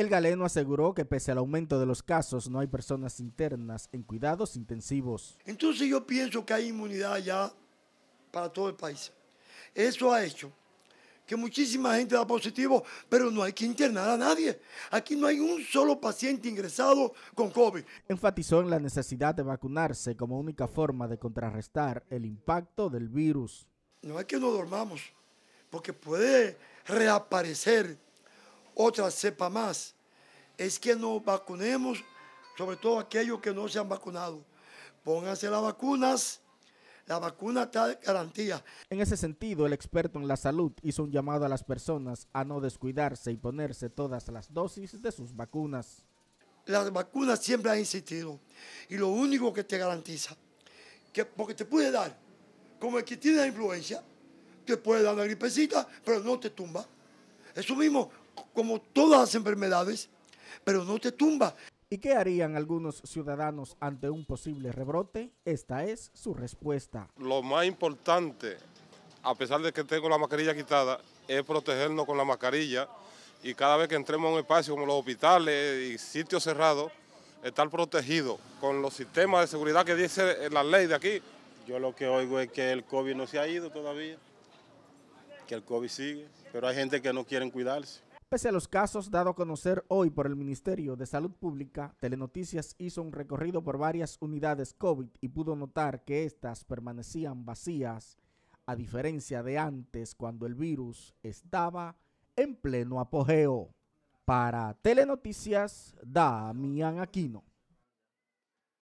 El galeno aseguró que pese al aumento de los casos, no hay personas internas en cuidados intensivos. Entonces yo pienso que hay inmunidad ya para todo el país. Eso ha hecho que muchísima gente da positivo, pero no hay que internar a nadie. Aquí no hay un solo paciente ingresado con COVID. Enfatizó en la necesidad de vacunarse como única forma de contrarrestar el impacto del virus. No es que no dormamos, porque puede reaparecer otra cepa más, es que nos vacunemos, sobre todo aquellos que no se han vacunado. Pónganse las vacunas. La vacuna está garantía. En ese sentido, el experto en la salud hizo un llamado a las personas a no descuidarse y ponerse todas las dosis de sus vacunas. Las vacunas siempre han insistido. y lo único que te garantiza, que porque te puede dar, como el que tiene la influencia, te puede dar una gripecita, pero no te tumba. Eso mismo, como todas las enfermedades, pero no te tumba. ¿Y qué harían algunos ciudadanos ante un posible rebrote? Esta es su respuesta. Lo más importante, a pesar de que tengo la mascarilla quitada, es protegernos con la mascarilla y cada vez que entremos a un espacio como los hospitales y sitios cerrados, estar protegidos con los sistemas de seguridad que dice la ley de aquí. Yo lo que oigo es que el COVID no se ha ido todavía, que el COVID sigue, pero hay gente que no quiere cuidarse. Pese a los casos dado a conocer hoy por el Ministerio de Salud Pública, Telenoticias hizo un recorrido por varias unidades COVID y pudo notar que éstas permanecían vacías, a diferencia de antes cuando el virus estaba en pleno apogeo. Para Telenoticias, Damián Aquino.